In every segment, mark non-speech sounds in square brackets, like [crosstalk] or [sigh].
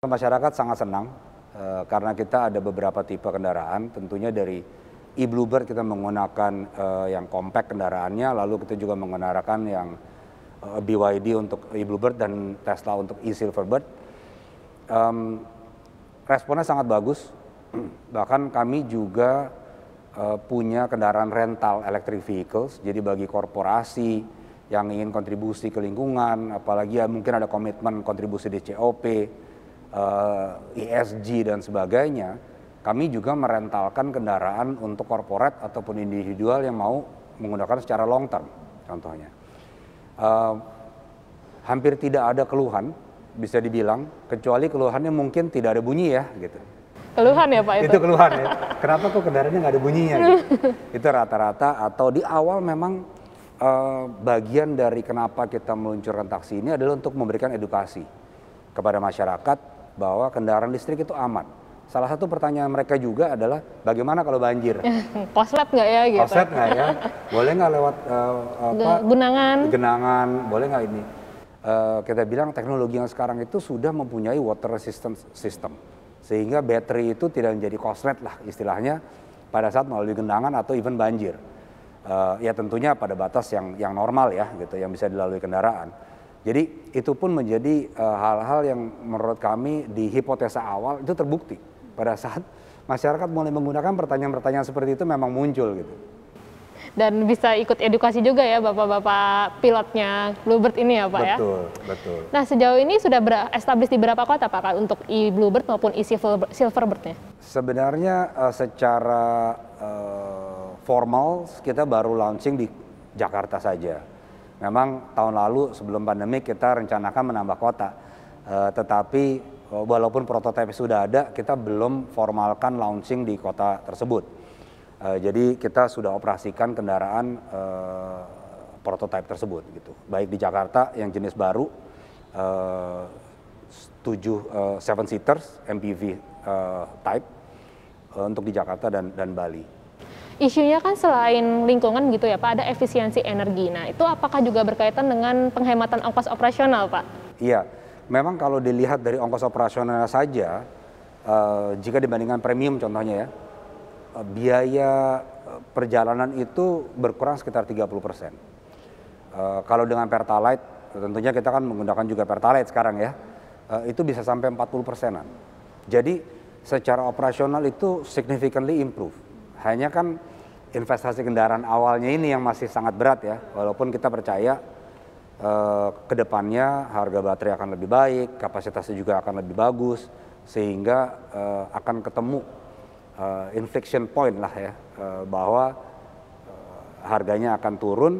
Masyarakat sangat senang e, karena kita ada beberapa tipe kendaraan. Tentunya dari e-bluebird kita menggunakan e, yang compact kendaraannya, lalu kita juga menggunakan yang e, eh, BYD untuk e-bluebird dan Tesla untuk e-silverbird. E, responnya sangat bagus. [clears throat] Bahkan kami juga e, punya kendaraan rental electric vehicles. Jadi bagi korporasi yang ingin kontribusi ke lingkungan, apalagi ya mungkin ada komitmen kontribusi di COP ESG eh, e dan sebagainya, kami juga merentalkan kendaraan untuk korporat ataupun individual yang mau menggunakan secara long term, contohnya. Uh, hampir tidak ada keluhan, bisa dibilang, kecuali keluhannya mungkin tidak ada bunyi ya, gitu. Keluhan ya Pak itu? Itu keluhan ya. Kenapa kok kendaraannya nggak ada bunyinya? Gitu? [laughs] itu rata-rata atau di awal memang uh, bagian dari kenapa kita meluncurkan taksi ini adalah untuk memberikan edukasi kepada masyarakat bahwa kendaraan listrik itu aman. Salah satu pertanyaan mereka juga adalah bagaimana kalau banjir? [laughs] Koslet nggak ya gitu? Koslet nggak ya? Boleh nggak lewat uh, apa? Genangan. Genangan, boleh nggak ini? Uh, kita bilang teknologi yang sekarang itu sudah mempunyai water resistance system, sehingga baterai itu tidak menjadi koslet lah istilahnya pada saat melalui genangan atau even banjir. Uh, ya tentunya pada batas yang yang normal ya gitu, yang bisa dilalui kendaraan. Jadi itu pun menjadi eh, hal-hal uh, yang menurut kami di hipotesa awal itu terbukti pada saat masyarakat mulai menggunakan pertanyaan-pertanyaan seperti itu memang muncul gitu. Dan bisa ikut edukasi juga ya bapak-bapak pilotnya Bluebird ini ya Pak betul, ya? Betul, betul. Nah sejauh ini sudah establish di berapa kota Pak untuk e-Bluebird maupun e-Silverbirdnya? Sebenarnya uh, secara uh, formal kita baru launching di Jakarta saja Memang tahun lalu sebelum pandemi kita rencanakan menambah kota, uh, tetapi eh, walaupun prototipe sudah ada, kita belum formalkan launching di kota tersebut. Uh, jadi kita sudah operasikan kendaraan uh, prototipe tersebut, gitu. Baik di Jakarta yang jenis baru, uh, 7 uh, seven seaters MPV uh, type uh, untuk di Jakarta dan dan Bali. Isunya kan selain lingkungan gitu ya Pak, ada efisiensi energi. Nah itu apakah juga berkaitan dengan penghematan ongkos operasional Pak? Iya, memang kalau dilihat dari ongkos operasional saja, uh, jika dibandingkan premium contohnya ya, uh, biaya eh, perjalanan itu berkurang sekitar 30 persen. Uh, kalau dengan Pertalite, tentunya kita kan menggunakan juga Pertalite sekarang ya, uh, itu bisa sampai 40 persenan. Jadi secara operasional itu significantly improve hanya kan investasi kendaraan awalnya ini yang masih sangat berat ya, walaupun kita percaya eh, kedepannya harga baterai akan lebih baik, kapasitasnya juga akan lebih bagus, sehingga eh, akan ketemu eh, inflection point lah ya, eh, bahwa eh, harganya akan turun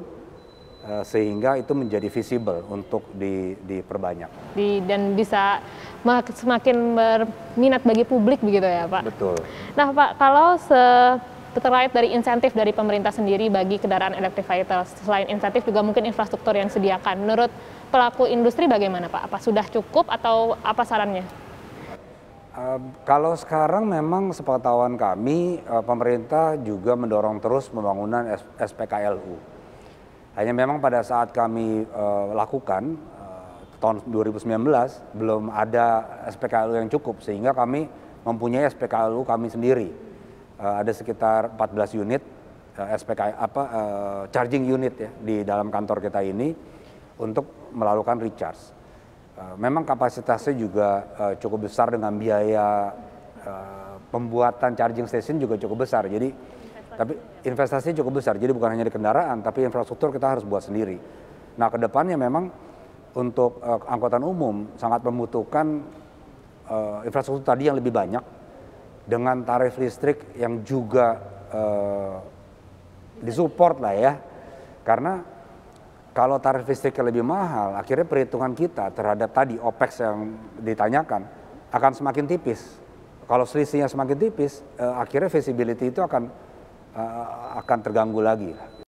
eh, sehingga itu menjadi visible untuk di, diperbanyak. Di, dan bisa semakin berminat bagi publik begitu ya Pak? Betul. Nah Pak, kalau se terkait dari insentif dari pemerintah sendiri bagi kendaraan electric vehicle. Selain insentif juga mungkin infrastruktur yang disediakan. Menurut pelaku industri bagaimana Pak? Apa sudah cukup atau apa sarannya? Uh, kalau sekarang memang sepengetahuan kami, e, pemerintah juga mendorong terus pembangunan SPKLU. Hanya memang pada saat kami uh, lakukan uh, tahun 2019 belum ada SPKLU yang cukup sehingga kami mempunyai SPKLU kami sendiri uh, ada sekitar 14 unit uh, eh, SPK apa uh, charging unit ya di dalam kantor kita ini untuk melakukan recharge. memang kapasitasnya juga uh, cukup besar dengan biaya uh, pembuatan charging station juga cukup besar. Jadi investasi tapi investasinya cukup besar. Jadi bukan hanya di kendaraan, tapi infrastruktur kita harus buat sendiri. Nah, kedepannya memang untuk uh, angkutan umum sangat membutuhkan uh, infrastruktur tadi yang lebih banyak dengan tarif listrik yang juga eh, disupport lah ya. Karena kalau tarif listriknya lebih mahal, akhirnya perhitungan kita terhadap tadi OPEX yang ditanyakan akan semakin tipis. Kalau selisihnya semakin tipis, eh, akhirnya visibility itu akan eh, akan terganggu lagi.